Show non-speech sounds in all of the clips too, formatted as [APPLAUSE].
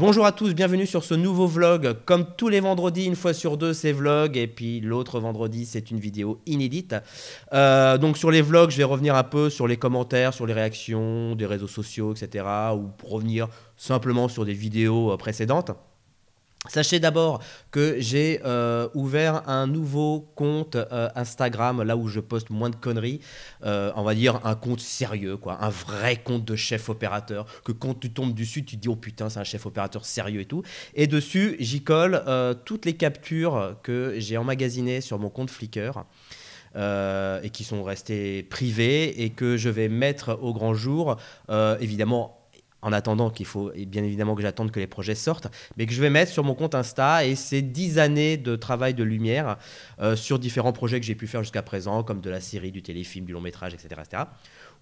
Bonjour à tous, bienvenue sur ce nouveau vlog. Comme tous les vendredis, une fois sur deux, c'est vlog. Et puis l'autre vendredi, c'est une vidéo inédite. Euh, donc sur les vlogs, je vais revenir un peu sur les commentaires, sur les réactions des réseaux sociaux, etc. Ou revenir simplement sur des vidéos euh, précédentes. Sachez d'abord que j'ai euh, ouvert un nouveau compte euh, Instagram, là où je poste moins de conneries. Euh, on va dire un compte sérieux, quoi, un vrai compte de chef opérateur. Que quand tu tombes dessus, tu te dis oh putain, c'est un chef opérateur sérieux et tout. Et dessus, j'y colle toutes les captures que j'ai emmagasinées sur mon compte Flickr. et qui sont restées privées et que je vais mettre au grand jour, évidemment en attendant qu'il faut bien évidemment que j'attende que les projets sortent, mais que je vais mettre sur mon compte Insta et c'est 10 années de travail de lumière euh, sur différents projets que j'ai pu faire jusqu'à présent, comme de la série, du téléfilm, du long métrage, etc., etc.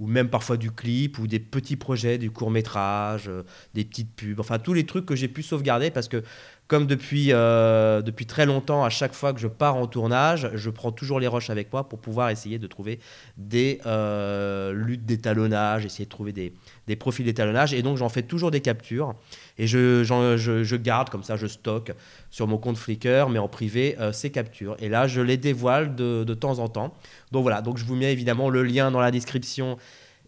Ou même parfois du clip ou des petits projets, du court métrage, euh, des petites pubs, enfin tous les trucs que j'ai pu sauvegarder parce que comme depuis, euh, depuis très longtemps, à chaque fois que je pars en tournage, je prends toujours les roches avec moi pour pouvoir essayer de trouver des euh, luttes d'étalonnage, essayer de trouver des, des profils d'étalonnage. Et donc, j'en fais toujours des captures. Et je, je, garde comme ça, je stocke sur mon compte Flickr, mais en privé, euh, ces captures. Et là, je les dévoile de, de temps en temps. Donc voilà, donc je vous mets évidemment le lien dans la description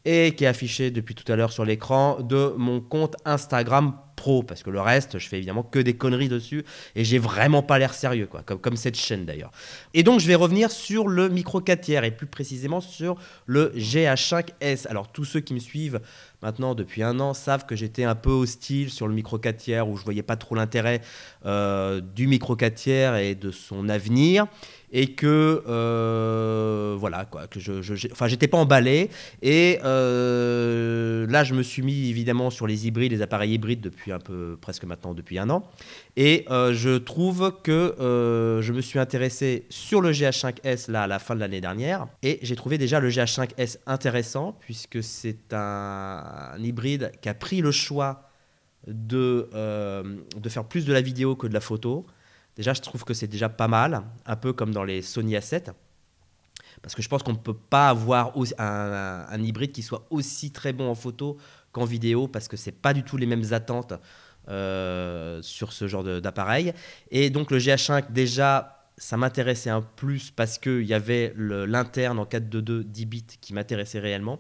et qui est affiché depuis tout à l'heure sur l'écran de mon compte Instagram trop parce que le reste, je fais évidemment que des conneries dessus, et j'ai vraiment pas l'air sérieux, quoi, comme, comme cette chaîne d'ailleurs. Et donc je vais revenir sur le micro 4 tiers, et plus précisément sur le GH5S. Alors tous ceux qui me suivent maintenant depuis un an savent que j'étais un peu hostile sur le micro 4 tiers, où je voyais pas trop l'intérêt euh, du micro 4 tiers et de son avenir. Et que, euh, voilà, quoi, que je, enfin, j'étais pas emballé. Et euh, là, je me suis mis évidemment sur les hybrides, les appareils hybrides depuis un peu, presque maintenant, depuis un an. Et je trouve que je me suis intéressé sur le GH5S là à la fin de l'année dernière. Et j'ai trouvé déjà le GH5S intéressant, puisque c'est un, un hybride qui a pris le choix de, euh, de faire plus de la vidéo que de la photo, déjà je trouve que c'est déjà pas mal, un peu comme dans les Sony A7, parce que je pense qu'on ne peut pas avoir un, hybride qui soit aussi très bon en photo qu'en vidéo, parce que ce c'est pas du tout les mêmes attentes euh, sur ce genre d'appareil. Et donc le GH5 déjà ça m'intéressait un plus parce qu'il y avait l'interne en 4.2.2 10 bits qui m'intéressait réellement.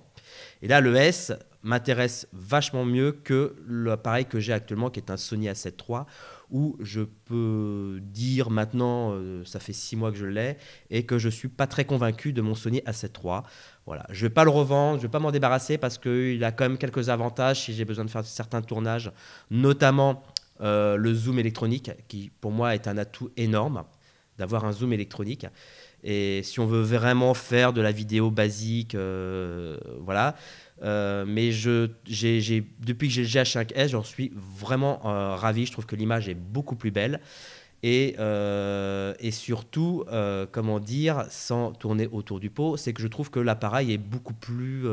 Et là, le S m'intéresse vachement mieux que l'appareil que j'ai actuellement, qui est un Sony A7 III, où je peux dire maintenant, euh, ça fait six mois que je l'ai, et que je suis pas très convaincu de mon Sony A7 III. Voilà, je vais pas le revendre, je ne vais pas m'en débarrasser parce qu'il a quand même quelques avantages si j'ai besoin de faire certains tournages, notamment euh, le zoom électronique, qui pour moi est un atout énorme d'avoir un zoom électronique. Et si on veut vraiment faire de la vidéo basique, euh, voilà. Euh, mais je, depuis que j'ai le GH5S, j'en suis vraiment euh, ravi. Je trouve que l'image est beaucoup plus belle. Et, et surtout, comment dire, sans tourner autour du pot, c'est que je trouve que l'appareil est beaucoup plus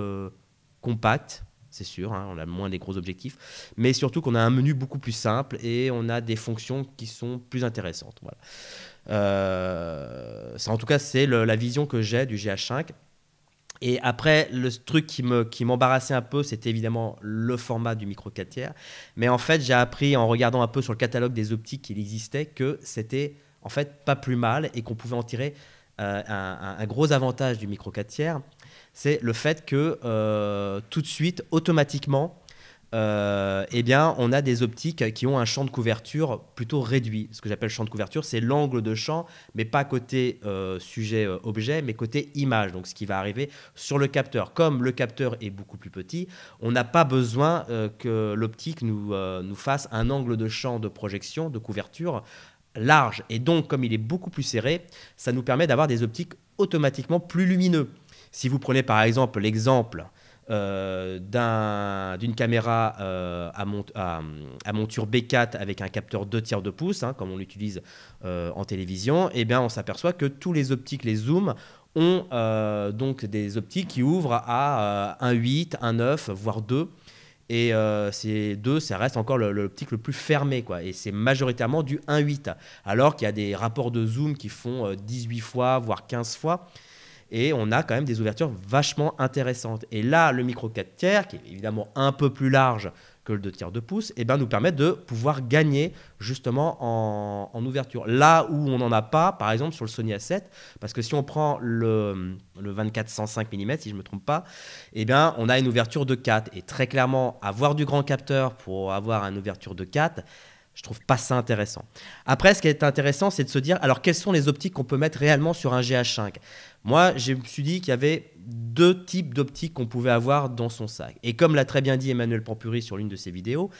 compact, c'est sûr, hein, on a moins des gros objectifs, mais surtout qu'on a un menu beaucoup plus simple et on a des fonctions qui sont plus intéressantes. Voilà. Euh, en tout cas, c'est la vision que j'ai du GH5. Et après, le truc qui me m'embarrassait un peu, c'était évidemment le format du micro 4 tiers. Mais en fait, j'ai appris en regardant un peu sur le catalogue des optiques qu'il existait que c'était en fait pas plus mal et qu'on pouvait en tirer euh, un, gros avantage du micro 4 tiers. C'est le fait que euh, tout de suite, automatiquement, euh, eh bien, on a des optiques qui ont un champ de couverture plutôt réduit. Ce que j'appelle champ de couverture, c'est l'angle de champ, mais pas côté euh, sujet-objet, euh, mais côté image. Donc, ce qui va arriver sur le capteur. Comme le capteur est beaucoup plus petit, on n'a pas besoin que l'optique nous, nous fasse un angle de champ de projection, de couverture large. Et donc, comme il est beaucoup plus serré, ça nous permet d'avoir des optiques automatiquement plus lumineux. Si vous prenez par exemple l'exemple euh, d'une caméra euh, à, monture B4 avec un capteur 2 tiers de pouce, hein, comme on l'utilise euh, en télévision, et eh bien on s'aperçoit que tous les optiques, les zooms, ont donc des optiques qui ouvrent à 1,8, 1,9, voire 2. Et euh, ces deux, ça reste encore l'optique le, plus fermé, Et c'est majoritairement du 1.8, alors qu'il y a des rapports de zoom qui font 18 fois, voire 15 fois et on a quand même des ouvertures vachement intéressantes. Et là, le micro 4 tiers, qui est évidemment un peu plus large que le 2 tiers de pouce, et eh ben, nous permet de pouvoir gagner justement en, ouverture. Là où on n'en a pas, par exemple sur le Sony A7, parce que si on prend le, le 24-105 mm, si je ne me trompe pas, et eh on a une ouverture de 4. Et très clairement, avoir du grand capteur pour avoir une ouverture de 4, je trouve pas ça intéressant. Après, ce qui est intéressant, c'est de se dire, alors quelles sont les optiques qu'on peut mettre réellement sur un GH5 Moi, je me suis dit qu'il y avait deux types d'optiques qu'on pouvait avoir dans son sac. Et comme l'a très bien dit Emmanuel Pampuri sur l'une de ses vidéos,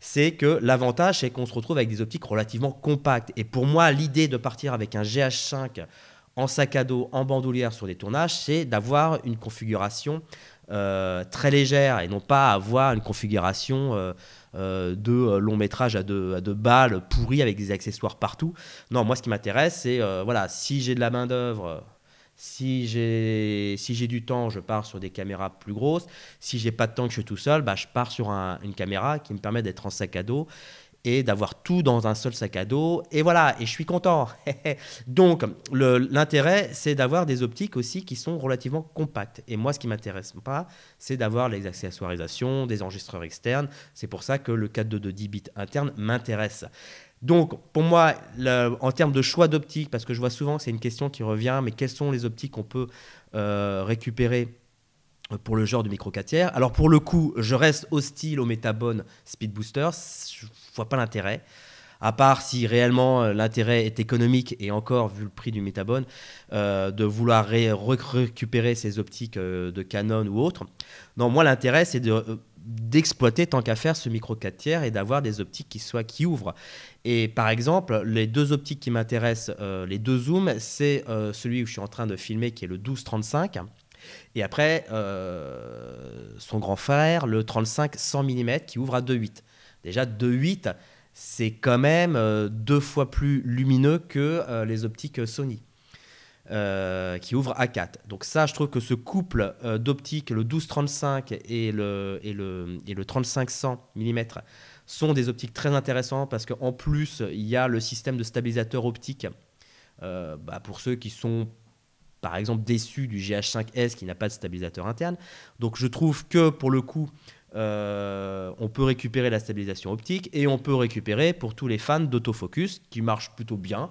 c'est que l'avantage, c'est qu'on se retrouve avec des optiques relativement compactes. Et pour moi, l'idée de partir avec un GH5 en sac à dos, en bandoulière sur des tournages, c'est d'avoir une configuration euh, très légère et non pas avoir une configuration euh, euh, de long métrage à deux, balles pourries avec des accessoires partout. Non, moi ce qui m'intéresse, c'est voilà, si j'ai de la main-d'œuvre. Si j'ai du temps, je pars sur des caméras plus grosses. Si j'ai pas de temps, que je suis tout seul, bah, je pars sur une caméra qui me permet d'être en sac à dos et d'avoir tout dans un seul sac à dos. Et voilà, et je suis content. [LAUGHS] Donc, l'intérêt, c'est d'avoir des optiques aussi qui sont relativement compactes. Et moi, ce qui m'intéresse pas, c'est d'avoir les accessoirisations, des enregistreurs externes. C'est pour ça que le cadre de 10 bits interne m'intéresse. Donc, pour moi, en termes de choix d'optique, parce que je vois souvent que c'est une question qui revient, mais quelles sont les optiques qu'on peut euh, récupérer pour le genre du micro 4 tiers. Alors pour le coup, je reste hostile au Metabone speed booster, je vois pas l'intérêt. À part si réellement euh, l'intérêt est économique et encore vu le prix du Metabone, euh, de vouloir récupérer ces optiques euh, de Canon ou autre. Non, moi l'intérêt c'est d'exploiter de, tant qu'à faire ce micro 4 tiers et d'avoir des optiques qui soient qui ouvrent. Et par exemple, les deux optiques qui m'intéressent, les deux zooms, c'est celui où je suis en train de filmer qui est le 12-35 et après, euh, son grand frère, le 35-100 mm qui ouvre à 2.8. Déjà, 2.8, c'est quand même euh, deux fois plus lumineux que euh, les optiques Sony. qui ouvrent à 4. Donc ça, je trouve que ce couple d'optiques, le 12-35 et le, et le, et le 35-100 mm, sont des optiques très intéressantes parce qu'en plus, il y a le système de stabilisateur optique bah, pour ceux qui sont par exemple déçu du GH5S qui n'a pas de stabilisateur interne. Donc je trouve que pour le coup, euh, on peut récupérer la stabilisation optique et on peut récupérer pour tous les fans d'autofocus qui marche plutôt bien.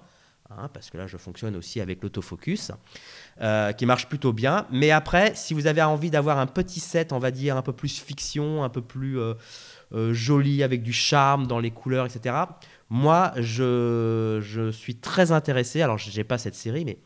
Hein, parce que là je fonctionne aussi avec l'autofocus, euh, qui marche plutôt bien. Mais après, si vous avez envie d'avoir un petit set, on va dire, un peu plus fiction, un peu plus euh, joli, avec du charme dans les couleurs, etc., moi je, je suis très intéressé, alors je n'ai pas cette série, mais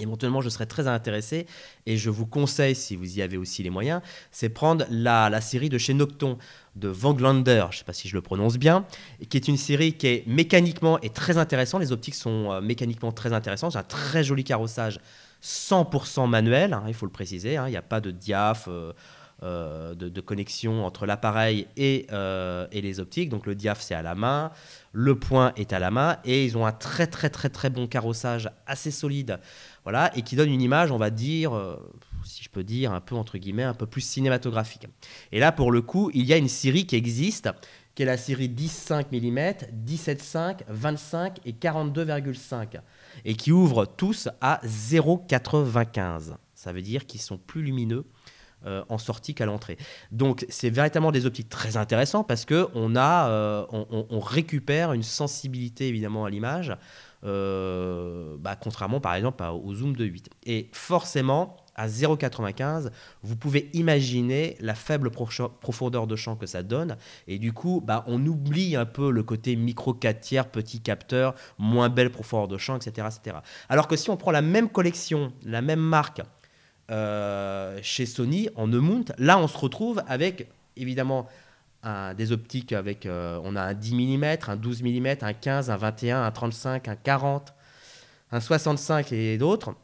éventuellement je serais très intéressé et je vous conseille si vous y avez aussi les moyens c'est prendre la, série de chez Nocton de Vanglander, je ne sais pas si je le prononce bien, qui est une série qui est mécaniquement et très intéressante. Les optiques sont euh, mécaniquement très intéressantes. C'est un très joli carrossage 100% manuel, hein, il faut le préciser. Hein. Il n'y a pas de diaph, euh, euh, de, connexion entre l'appareil euh, et, les optiques. Donc le diaph, c'est à la main, le point est à la main, et ils ont un très très très très bon carrossage assez solide, voilà, et qui donne une image, on va dire, euh, si je peux dire, un peu entre guillemets, un peu plus cinématographique. Et là, pour le coup, il y a une série qui existe, qui est la série 105 mm, 17.5, 25 et 42,5, et qui ouvre tous à 0,95. Ça veut dire qu'ils sont plus lumineux euh, en sortie qu'à l'entrée. Donc c'est véritablement des optiques très intéressantes parce que on a, euh, on, récupère une sensibilité évidemment à l'image, euh, bah, contrairement par exemple au zoom de 8. Et forcément à 0,95, vous pouvez imaginer la faible profondeur de champ que ça donne. Et du coup, bah, on oublie un peu le côté micro 4 tiers, petit capteur, moins belle profondeur de champ, etc., etc. Alors que si on prend la même collection, la même marque, euh, chez Sony en E-mount. Là, on se retrouve avec évidemment des optiques avec. Euh, on a un 10 mm, un 12 mm, un 15, un 21, un 35, un 40, un 65 et d'autres.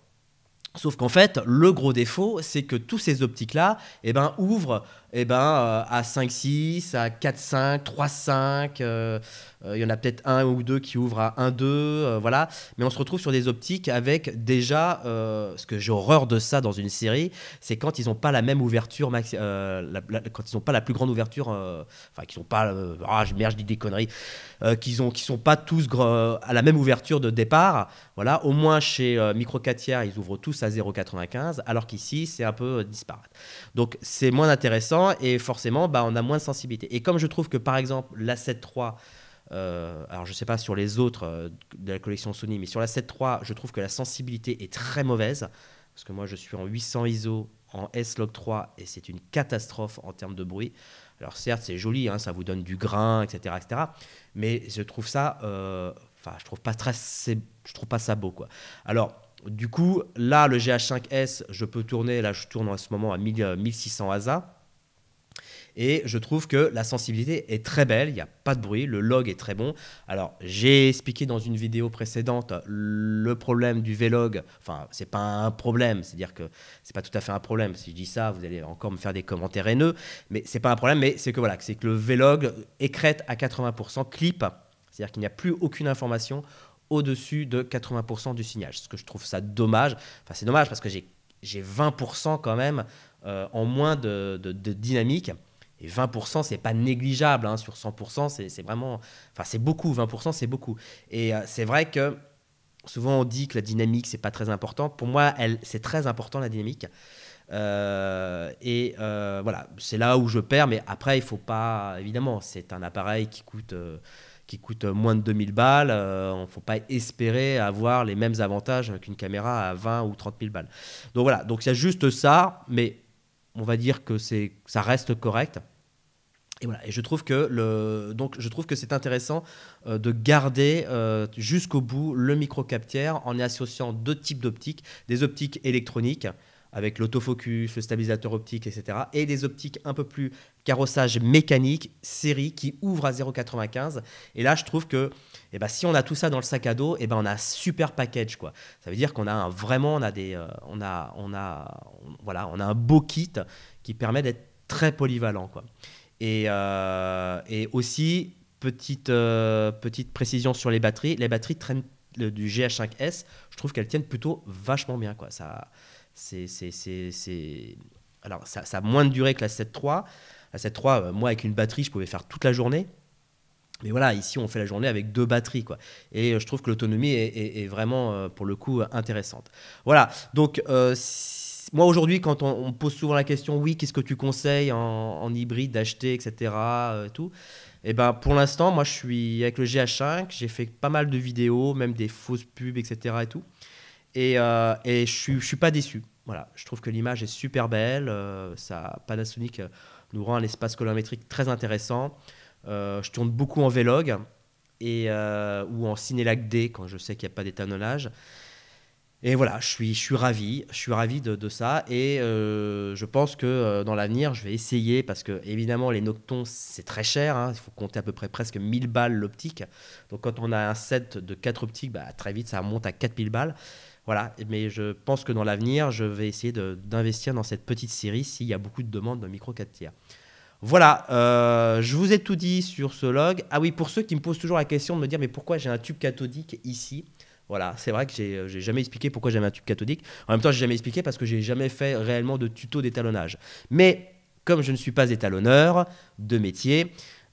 Sauf qu'en fait, le gros défaut, c'est que tous ces optiques-là eh ben, ouvrent eh ben, euh, à 5-6, à 4-5, 3-5, euh, euh, il y en a peut-être un ou deux qui ouvrent à 1-2, voilà. Mais on se retrouve sur des optiques avec déjà, ce que j'ai horreur de ça dans une série, c'est quand ils n'ont pas la même ouverture, quand ils n'ont pas la plus grande ouverture, enfin, qu'ils n'ont pas, ah, merde, je dis des conneries, qu'ils ne qui sont pas tous à la même ouverture de départ, voilà. Au moins chez Micro Microcatia, ils ouvrent tous à 0,95, alors qu'ici, c'est un peu disparate. Donc, c'est moins intéressant et forcément, bah, on a moins de sensibilité. Et comme je trouve que par exemple, la 7.3, euh, alors je ne sais pas sur les autres euh, de la collection Sony, mais sur la 7.3, je trouve que la sensibilité est très mauvaise. Parce que moi, je suis en 800 ISO, en S-Log 3, et c'est une catastrophe en termes de bruit. Alors certes, c'est joli, hein, ça vous donne du grain, etc. etc. mais je trouve ça... Euh, enfin je trouve pas je trouve pas ça beau quoi alors du coup là le GH5S je peux tourner là je tourne en ce moment à 1600 euh, ASA et je trouve que la sensibilité est très belle, il n'y a pas de bruit, le log est très bon. Alors, j'ai expliqué dans une vidéo précédente le problème du Vlog. Enfin, c'est pas un problème, c'est-à-dire que c'est pas tout à fait un problème. Si je dis ça, vous allez encore me faire des commentaires haineux, mais c'est pas un problème, mais c'est que voilà, c'est que le Vlog écrète à 80% clip, c'est-à-dire qu'il n'y a plus aucune information au-dessus de 80% du signal. Ce que je trouve ça dommage. Enfin, c'est dommage parce que j'ai 20% quand même euh, en moins de, de dynamique. Et 20%, c'est pas négligeable. Hein, sur 100%, c'est vraiment. Enfin, c'est beaucoup. 20%, c'est beaucoup. Et euh, c'est vrai que souvent, on dit que la dynamique, c'est pas très important. Pour moi, c'est très important, la dynamique. Euh, et euh, voilà, c'est là où je perds. Mais après, il faut pas. Évidemment, c'est un appareil qui coûte qui coûte moins de 2000 balles, on ne faut pas espérer avoir les mêmes avantages qu'une caméra à 20 ou 30 000 balles. Donc voilà, donc il y a juste ça, mais on va dire que ça reste correct. Et voilà. Et je trouve que le, donc je trouve que c'est intéressant euh, de garder euh, jusqu'au bout le micro capteur en y associant deux types d'optiques, des optiques électroniques avec l'autofocus, le stabilisateur optique, etc. Et des optiques un peu plus carrossage mécanique, série, qui ouvrent à 0,95. Et là, je trouve que eh ben, si on a tout ça dans le sac à dos, eh ben, on a un super package. Quoi. Ça veut dire qu'on a un, vraiment on a des, euh, on a, on a, voilà, on a un beau kit qui permet d'être très polyvalent. Quoi. Euh, et, aussi, petite, euh, petite précision sur les batteries, les batteries traînent du GH5S, je trouve qu'elles tiennent plutôt vachement bien. Quoi. Ça, c'est, Alors, ça, a moins de durée que la 7.3. La 7.3, euh, moi, avec une batterie, je pouvais faire toute la journée. Mais voilà, ici, on fait la journée avec deux batteries. Quoi. Et je trouve que l'autonomie est, vraiment, pour le coup, intéressante. Voilà, donc moi aujourd'hui, quand on, me pose souvent la question, oui, qu'est-ce que tu conseilles en, hybride d'acheter, etc. Euh, tout. Et eh ben pour l'instant, moi je suis avec le GH5, j'ai fait pas mal de vidéos, même des fausses pubs, etc. Et tout. Et, euh, je, suis, suis pas déçu. Voilà, je trouve que l'image est super belle. Euh, ça, Panasonic nous rend un espace colorimétrique très intéressant. je tourne beaucoup en Vlog et ou en cinélag D quand je sais qu'il n'y a pas d'étalonnage. Et voilà, je suis, je suis ravi, je suis ravi de, ça. Et euh, je pense que euh, dans l'avenir, je vais essayer, parce que évidemment, les noctons, c'est très cher. Hein. Il faut compter à peu près presque 1000 balles l'optique. Donc quand on a un set de 4 optiques, bah, très vite, ça monte à 4000 balles. Voilà, mais je pense que dans l'avenir, je vais essayer d'investir dans cette petite série s'il y a beaucoup de demandes de micro 4 tiers. Voilà, euh, je vous ai tout dit sur ce log. Ah oui, pour ceux qui me posent toujours la question de me dire mais pourquoi j'ai un tube cathodique ici voilà, c'est vrai que euh, j'ai jamais expliqué pourquoi j'avais un tube cathodique. En même temps, j'ai jamais expliqué parce que j'ai jamais fait réellement de tuto d'étalonnage. Mais comme je ne suis pas étalonneur de métier,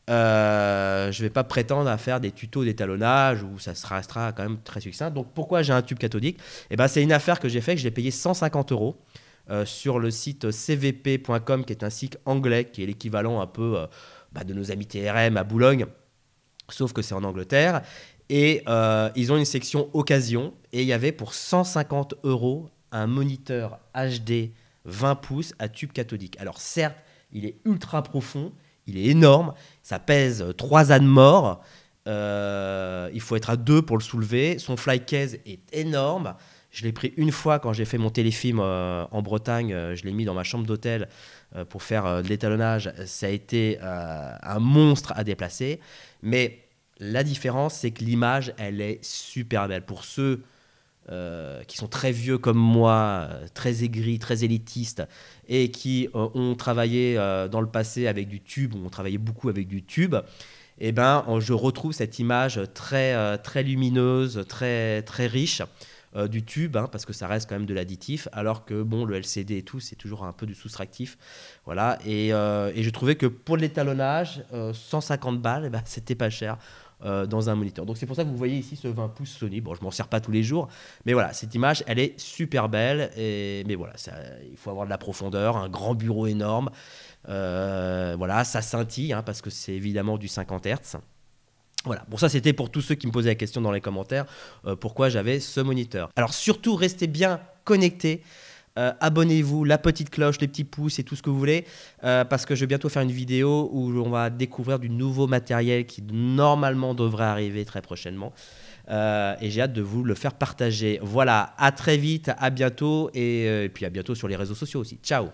euh, je ne vais pas prétendre à faire des tutos d'étalonnage où ça sera, quand même très succinct. Donc pourquoi j'ai un tube cathodique eh ben, C'est une affaire que j'ai faite, que j'ai payé 150 euros. Euh, sur le site cvp.com, qui est un site anglais, qui est l'équivalent un peu bah, de nos amis TRM à Boulogne, sauf que c'est en Angleterre. Et euh, ils ont une section occasion. Et il y avait pour 150 euros un moniteur HD 20 pouces à tube cathodique. Alors certes, il est ultra profond, il est énorme, ça pèse 3 ânes morts. Euh, il faut être à deux pour le soulever. Son fly case est énorme. Je l'ai pris une fois quand j'ai fait mon téléfilm euh, en Bretagne. je l'ai mis dans ma chambre d'hôtel pour faire de l'étalonnage. Ça a été un monstre à déplacer. Mais la différence, c'est que l'image, elle est super belle. Pour ceux euh, qui sont très vieux comme moi, euh, très aigris, très élitistes, et qui euh, ont travaillé dans le passé avec du tube, ont travaillé beaucoup avec du tube, eh ben, je retrouve cette image très, très lumineuse, très, très riche du tube, hein, parce que ça reste quand même de l'additif, alors que bon, le LCD et tout, c'est toujours un peu du soustractif. Voilà, et, je trouvais que pour l'étalonnage, 150 balles, eh ben, c'était pas cher. Euh, dans un moniteur. Donc c'est pour ça que vous voyez ici ce 20 pouces Sony. Bon, je m'en sers pas tous les jours, mais voilà, cette image, elle est super belle. mais voilà, il faut avoir de la profondeur, un grand bureau énorme. Euh, voilà, ça scintille hein, parce que c'est évidemment du 50 Hz. Voilà, bon ça c'était pour tous ceux qui me posaient la question dans les commentaires euh, pourquoi j'avais ce moniteur. Alors surtout restez bien connectés euh, abonnez-vous, la petite cloche, les petits pouces et tout ce que vous voulez, euh, parce que je vais bientôt faire une vidéo où on va découvrir du nouveau matériel qui normalement devrait arriver très prochainement. Euh, et j'ai hâte de vous le faire partager. Voilà, à très vite, à bientôt, et puis à bientôt sur les réseaux sociaux aussi. Ciao